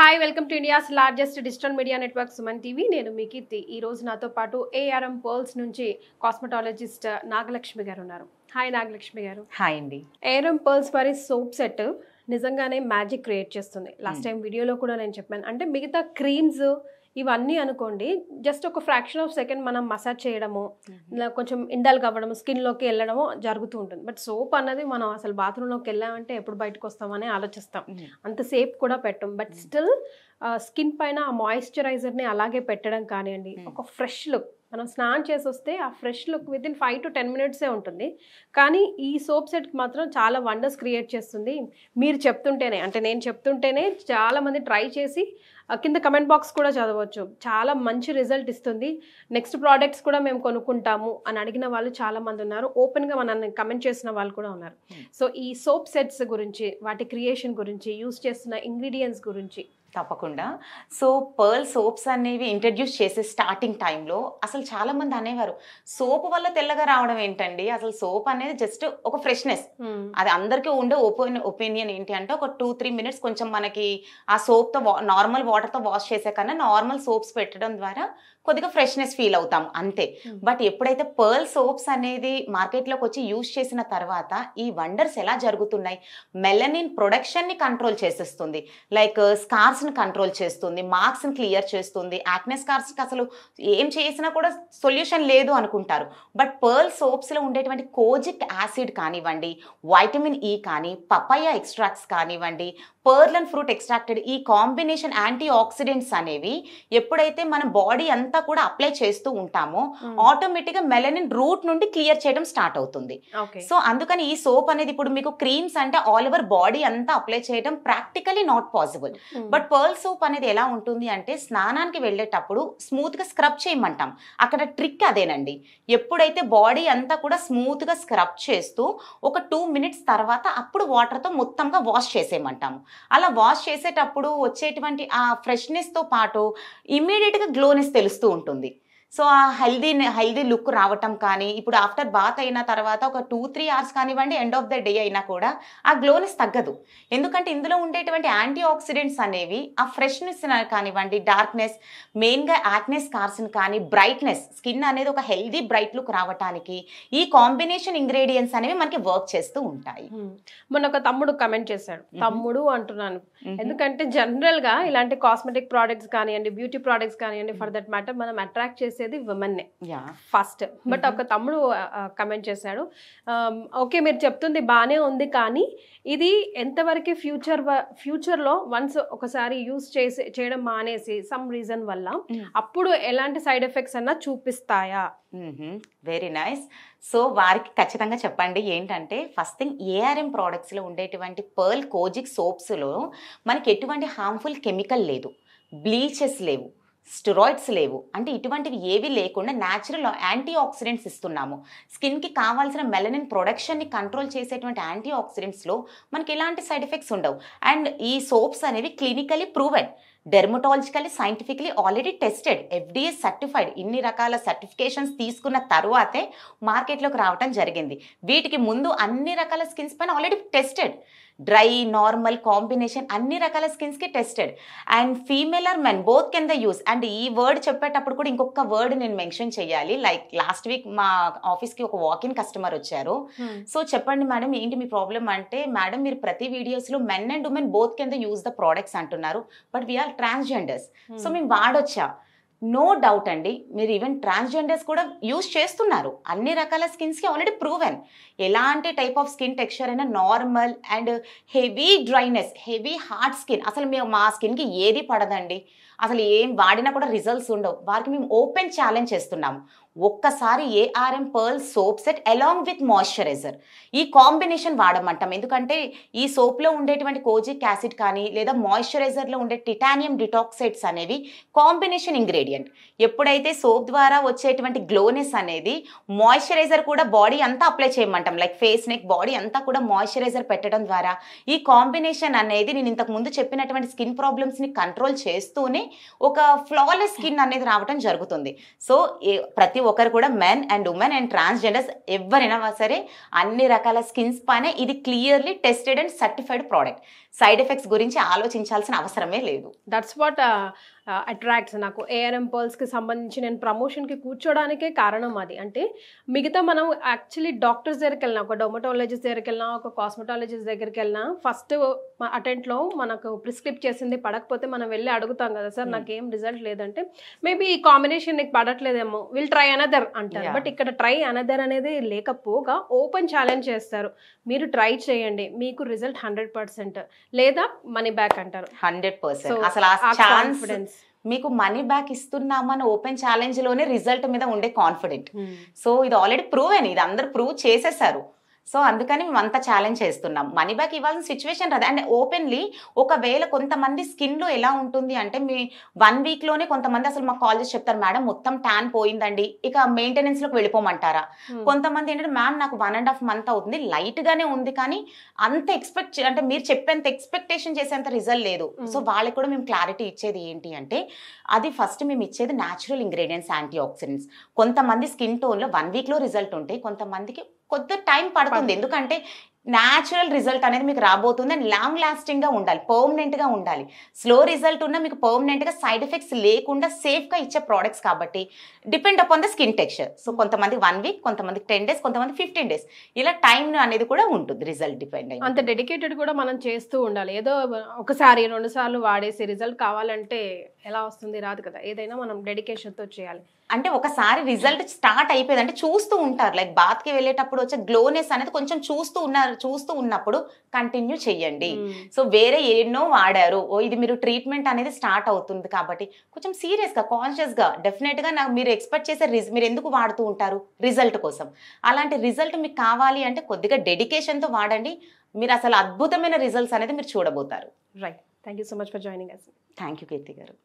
Hi welcome to India's largest digital media network Suman TV నేను మీ కీర్తి ఈ రోజు నాతో పాటు ఏఆర్ఎం పర్ల్స్ నుంచి కాస్మెటాలజిస్ట్ uh, నాగలక్ష్మి గారు ఉన్నారు హాయ్ నాగలక్ష్మి గారు హాయ్ అండి ఏఆర్ఎం పర్ల్స్ వారి సోప్ సెట్ నిజంగానే మ్యాజిక్ క్రియేట్ చేస్తుంది లాస్ట్ టైం వీడియోలో కూడా నేను చెప్పాను అంటే మిగతా క్రీమ్స్ ఇవన్నీ అనుకోండి జస్ట్ ఒక ఫ్రాక్షన్ ఆఫ్ సెకండ్ మనం మసాజ్ చేయడము కొంచెం ఇండల్గా కవ్వడము స్కిన్లోకి వెళ్ళడము జరుగుతూ ఉంటుంది బట్ సోప్ అన్నది మనం అసలు బాత్రూంలోకి వెళ్ళామంటే ఎప్పుడు బయటకు వస్తామని ఆలోచిస్తాం అంతసేపు కూడా పెట్టం బట్ స్టిల్ స్కిన్ పైన ఆ మాయిశ్చరైజర్ని అలాగే పెట్టడం కానివ్వండి ఒక ఫ్రెష్ లుక్ మనం స్నానం చేసి వస్తే ఆ fresh look with in five to ten మినిట్సే ఉంటుంది కానీ ఈ సోప్ సెట్కి మాత్రం చాలా వండర్స్ క్రియేట్ చేస్తుంది మీరు చెప్తుంటేనే అంటే నేను చెప్తుంటేనే చాలామంది ట్రై చేసి కింద కమెంట్ బాక్స్ కూడా చదవచ్చు చాలా మంచి రిజల్ట్ ఇస్తుంది నెక్స్ట్ ప్రోడక్ట్స్ కూడా మేము కొనుక్కుంటాము అని అడిగిన వాళ్ళు చాలామంది ఉన్నారు ఓపెన్గా మనల్ని కమెంట్ చేసిన వాళ్ళు కూడా ఉన్నారు hmm. సో ఈ సోప్ సెట్స్ గురించి వాటి క్రియేషన్ గురించి యూస్ చేస్తున్న ఇంగ్రీడియంట్స్ గురించి తప్పకుండా సో పర్ల్ సోప్స్ అనేవి ఇంట్రడ్యూస్ చేసే స్టార్టింగ్ టైంలో అసలు చాలామంది అనేవారు సోప్ వల్ల తెల్లగా రావడం ఏంటండి అసలు సోప్ అనేది జస్ట్ ఒక ఫ్రెష్నెస్ అది అందరికీ ఉండే ఒపీనియన్ ఒపీనియన్ ఏంటి అంటే ఒక టూ త్రీ మినిట్స్ కొంచెం మనకి ఆ సోప్తో నార్మల్ వాటర్తో వాష్ చేసే కన్నా నార్మల్ సోప్స్ పెట్టడం ద్వారా కొద్దిగా ఫ్రెష్నెస్ ఫీల్ అవుతాం అంతే బట్ ఎప్పుడైతే పర్ల్ సోప్స్ అనేది మార్కెట్లోకి వచ్చి యూజ్ చేసిన తర్వాత ఈ వండర్స్ ఎలా జరుగుతున్నాయి మెలనిన్ ప్రొడక్షన్ని కంట్రోల్ చేసేస్తుంది లైక్ స్కార్స్ స్కార్స్ని కంట్రోల్ చేస్తుంది మార్క్స్ని క్లియర్ చేస్తుంది యాక్నే స్కార్స్కి అసలు ఏం చేసినా కూడా సొల్యూషన్ లేదు అనుకుంటారు బట్ పర్ల్ సోప్స్లో ఉండేటువంటి కోజిక్ యాసిడ్ కానివ్వండి వైటమిన్ ఈ e కానీ పపాయ ఎక్స్ట్రాక్ట్స్ కానివ్వండి పర్ల్ అండ్ ఫ్రూట్ ఎక్స్ట్రాక్టెడ్ ఈ కాంబినేషన్ యాంటీ ఆక్సిడెంట్స్ అనేవి ఎప్పుడైతే మన బాడీ అంతా కూడా అప్లై చేస్తూ ఉంటామో ఆటోమేటిక్గా మెలనిన్ రూట్ నుండి క్లియర్ చేయడం స్టార్ట్ అవుతుంది సో అందుకని ఈ సోప్ అనేది ఇప్పుడు మీకు క్రీమ్స్ అంటే ఆల్ ఓవర్ బాడీ అంతా అప్లై చేయడం practically not possible but pearl soap అనేది ఎలా ఉంటుంది అంటే స్నానానికి వెళ్ళేటప్పుడు స్మూత్గా స్క్రబ్ చేయమంటాం అక్కడ ట్రిక్ అదేనండి ఎప్పుడైతే బాడీ అంతా కూడా స్మూత్గా స్క్రబ్ చేస్తూ ఒక టూ మినిట్స్ తర్వాత అప్పుడు వాటర్తో మొత్తంగా వాష్ చేసేయమంటాము అలా వాష్ చేసేటప్పుడు వచ్చేటువంటి ఆ ఫ్రెష్నెస్తో పాటు ఇమీడియట్గా గ్లోనెస్ తెలుస్తూ ఉంటుంది సో ఆ హెల్దీ హెల్దీ లుక్ రావటం కానీ ఇప్పుడు ఆఫ్టర్ బాత్ అయిన తర్వాత ఒక టూ త్రీ అవర్స్ కానివ్వండి ఎండ్ ఆఫ్ ద డే అయినా కూడా ఆ గ్లోనెస్ తగ్గదు ఎందుకంటే ఇందులో ఉండేటువంటి యాంటీ ఆక్సిడెంట్స్ అనేవి ఆ ఫ్రెష్నెస్ కానివ్వండి డార్క్నెస్ మెయిన్గా యాక్నెస్ కార్సిన్ కానీ బ్రైట్నెస్ స్కిన్ అనేది ఒక హెల్దీ బ్రైట్ లుక్ రావటానికి ఈ కాంబినేషన్ ఇంగ్రీడియంట్స్ అనేవి మనకి వర్క్ చేస్తూ ఉంటాయి మొన్న ఒక తమ్ముడు కమెంట్ చేశాడు తమ్ముడు అంటున్నాను ఎందుకంటే జనరల్గా ఇలాంటి కాస్మెటిక్ ప్రోడక్ట్స్ కానివ్వండి బ్యూటీ ప్రోడక్ట్స్ కానివ్వండి ఫర్ దట్ మ్యాటర్ మనం అట్రాక్ట్ చేసి చేసేది విమెన్నే ఫస్ట్ బట్ ఒక తమ్ముడు కమెంట్ చేశాడు ఓకే um, మీరు చెప్తుంది బాగానే ఉంది కానీ ఇది ఎంతవరకు ఫ్యూచర్ ఫ్యూచర్లో వన్స్ ఒకసారి యూస్ చేసి చేయడం మానేసి సమ్ రీజన్ వల్ల mm. అప్పుడు ఎలాంటి సైడ్ ఎఫెక్ట్స్ అన్నా చూపిస్తాయా వెరీ నైస్ సో వారికి ఖచ్చితంగా చెప్పండి ఏంటంటే ఫస్ట్ థింగ్ ఏఆర్ఎం ప్రోడక్ట్స్లో ఉండేటువంటి పర్ల్ కోజిక్ సోప్స్లో మనకి ఎటువంటి హార్మ్ఫుల్ కెమికల్ లేదు బ్లీచెస్ లేవు స్టెరాయిడ్స్ లేవు అంటే ఇటువంటివి ఏవి లేకుండా న్యాచురల్ యాంటీ ఆక్సిడెంట్స్ ఇస్తున్నాము స్కిన్కి కావాల్సిన మెలనిన్ ప్రొడక్షన్ని కంట్రోల్ చేసేటువంటి యాంటీ ఆక్సిడెంట్స్లో మనకి ఎలాంటి సైడ్ ఎఫెక్ట్స్ ఉండవు అండ్ ఈ సోప్స్ అనేవి clinically proved dermatologically scientifically already tested FDA certified ఇన్ని రకాల సర్టిఫికేషన్స్ తీసుకున్న తర్వాతే మార్కెట్లోకి రావటం జరిగింది వీటికి ముందు అన్ని రకాల స్కిన్స్ పైన already tested dry normal combination అన్ని రకాల స్కిన్స్కి tested and female or men both can the use and ఈ వర్డ్ చెప్పేటప్పుడు కూడా ఇంకొక వర్డ్ నేను మెన్షన్ చేయాలి లైక్ లాస్ట్ వీక్ మా ఆఫీస్కి ఒక వాకిన్ కస్టమర్ వచ్చారు సో చెప్పండి మేడం ఏంటి మీ ప్రాబ్లం అంటే మేడం మీరు ప్రతి వీడియోస్లో men and women both can the use the products అంటున్నారు బట్ వీఆర్ ట్రాన్స్జెండర్స్ సో మేము వాడొచ్చా నో డౌట్ అండి మీరు ఈవెన్ ట్రాన్స్జెండర్స్ కూడా యూజ్ చేస్తున్నారు అన్ని రకాల స్కిన్స్కి ఆల్రెడీ ప్రూవెన్ ఎలాంటి టైప్ ఆఫ్ స్కిన్ టెక్స్చర్ అయినా normal and heavy dryness heavy hard skin అసలు మేము మా స్కిన్కి ఏది పడదండి అసలు ఏం వాడినా కూడా రిజల్ట్స్ ఉండవు వారికి మేము ఓపెన్ ఛాలెంజ్ చేస్తున్నాము ఒక్కసారి ARM pearl soap set along with moisturiser ఈ కాంబినేషన్ వాడమంటాం ఎందుకంటే ఈ సోప్లో ఉండేటువంటి కోజిక్ యాసిడ్ కానీ లేదా మాయిశ్చరైజర్లో ఉండే టిటానియం డిటాక్సైడ్స్ అనేవి కాంబినేషన్ ఇంగ్రీడియంట్ ఎప్పుడైతే సోప్ ద్వారా వచ్చేటువంటి గ్లోనెస్ అనేది మాయిశ్చరైజర్ కూడా బాడీ అంతా అప్లై చేయమంటాం లైక్ ఫేస్ నెక్ బాడీ అంతా కూడా మాయిశ్చరైజర్ పెట్టడం ద్వారా ఈ కాంబినేషన్ అనేది నేను ఇంతకు ముందు చెప్పినటువంటి స్కిన్ ప్రాబ్లమ్స్ని కంట్రోల్ చేస్తూనే ఒక ఫ్లాలెస్ స్కిన్ అనేది రావడం జరుగుతుంది సో ప్రతి ఒకరు కూడా men and women and transgenders ఎవరైనా సరే అన్ని రకాల స్కిన్స్ పైన ఇది clearly tested and certified product side effects గురించి ఆలోచించాల్సిన అవసరమే లేదు దట్స్ వాట్ అట్రాక్ట్స్ నాకు ఏఆర్ఎం పర్ల్స్కి సంబంధించి నేను ప్రమోషన్కి కూర్చోడానికే కారణం అది అంటే మిగతా మనం యాక్చువల్లీ డాక్టర్స్ దగ్గరికి వెళ్ళినా ఒక డొమటాలజిస్ట్ దగ్గరికి వెళ్ళినా ఒక కాస్మెటాలజిస్ట్ దగ్గరికి వెళ్ళినా ఫస్ట్ అటెంట్లో మనకు ప్రిస్క్రిప్ చేసింది పడకపోతే మనం వెళ్ళి అడుగుతాం కదా సార్ hmm. నాకేం రిజల్ట్ లేదంటే మేబీ ఈ కాంబినేషన్ నీకు పడట్లేదేమో విల్ ట్రై అనదర్ అంటారు బట్ ఇక్కడ ట్రై అనదర్ అనేది లేకపోగా ఓపెన్ ఛాలెంజ్ చేస్తారు మీరు ట్రై చేయండి మీకు రిజల్ట్ హండ్రెడ్ పర్సెంట్ లేదా మనీ బ్యాక్ అంటారు హండ్రెడ్ పర్సెంట్ అసలు కాన్ఫిడెన్స్ మీకు మనీ బ్యాక్ ఇస్తున్నామని ఓపెన్ ఛాలెంజ్ లోనే రిజల్ట్ మీద ఉండే కాన్ఫిడెంట్ సో hmm. ఇది ఆల్రెడీ ప్రూవ్ అని ఇది అందరు ప్రూవ్ చేసేసారు సో అందుకని మేము అంత ఛాలెంజ్ చేస్తున్నాం మనీ బ్యాక్ ఇవ్వాల్సిన సిచ్యువేషన్ రాదు అండ్ ఓపెన్లీ ఒకవేళ కొంతమంది స్కిన్లో ఎలా ఉంటుంది అంటే మీ వన్ వీక్లోనే కొంతమంది అసలు మాకు కాల్ చేసి చెప్తారు మేడం మొత్తం ట్యాన్ పోయిందండి ఇక మెయింటెనెన్స్లోకి వెళ్ళిపోమంటారా hmm. కొంతమంది ఏంటంటే మ్యామ్ నాకు వన్ అండ్ హాఫ్ మంత్ అవుతుంది లైట్గానే ఉంది కానీ అంత ఎక్స్పెక్ట్ అంటే మీరు చెప్పేంత ఎక్స్పెక్టేషన్ చేసేంత రిజల్ట్ లేదు hmm. సో వాళ్ళకి కూడా మేము క్లారిటీ ఇచ్చేది ఏంటి అంటే అది ఫస్ట్ మేము ఇచ్చేది న్యాచురల్ ఇంగ్రీడియంట్స్ యాంటీ ఆక్సిడెంట్స్ కొంతమంది స్కిన్ టోన్లో వన్ వీక్లో రిజల్ట్ ఉంటాయి కొంతమందికి కొద్ది టైం పడుతుంది ఎందుకంటే న్యాచురల్ రిజల్ట్ అనేది మీకు రాబోతుంది అండ్ లాంగ్ లాస్టింగ్గా ఉండాలి పర్మనెంట్గా ఉండాలి స్లో రిజల్ట్ ఉన్న మీకు పర్మనెంట్గా సైడ్ ఎఫెక్ట్స్ లేకుండా సేఫ్గా ఇచ్చే ప్రోడక్ట్స్ కాబట్టి depend upon the skin texture so కొంతమంది వన్ వీక్ కొంతమంది టెన్ డేస్ కొంతమంది ఫిఫ్టీన్ డేస్ ఇలా టైం అనేది కూడా ఉంటుంది రిజల్ట్ డిపెండ్ అయ్యి అంత డెడికేటెడ్ కూడా మనం చేస్తూ ఉండాలి ఏదో ఒకసారి రెండు సార్లు వాడేసి రిజల్ట్ కావాలంటే ఎలా వస్తుంది రాదు కదా ఏదైనా మనం డెడికేషన్తో చేయాలి అంటే ఒకసారి రిజల్ట్ స్టార్ట్ అయిపోయింది అంటే చూస్తూ ఉంటారు లైక్ బాత్కి వెళ్ళేటప్పుడు వచ్చే గ్లోనెస్ అనేది కొంచెం చూస్తూ ఉన్నారు చూస్తూ ఉన్నప్పుడు కంటిన్యూ చేయండి సో వేరే ఎన్నో వాడారు ఓ ఇది మీరు ట్రీట్మెంట్ అనేది స్టార్ట్ అవుతుంది కాబట్టి కొంచెం సీరియస్గా కాన్షియస్గా డెఫినెట్గా నాకు మీరు ఎక్స్పెక్ట్ చేసే రిజ్ మీరు ఎందుకు వాడుతూ ఉంటారు రిజల్ట్ కోసం అలాంటి రిజల్ట్ మీకు కావాలి అంటే కొద్దిగా డెడికేషన్తో వాడండి మీరు అసలు అద్భుతమైన రిజల్ట్స్ అనేది మీరు చూడబోతారు right thank you so much for joining us thank you Keerthi గారు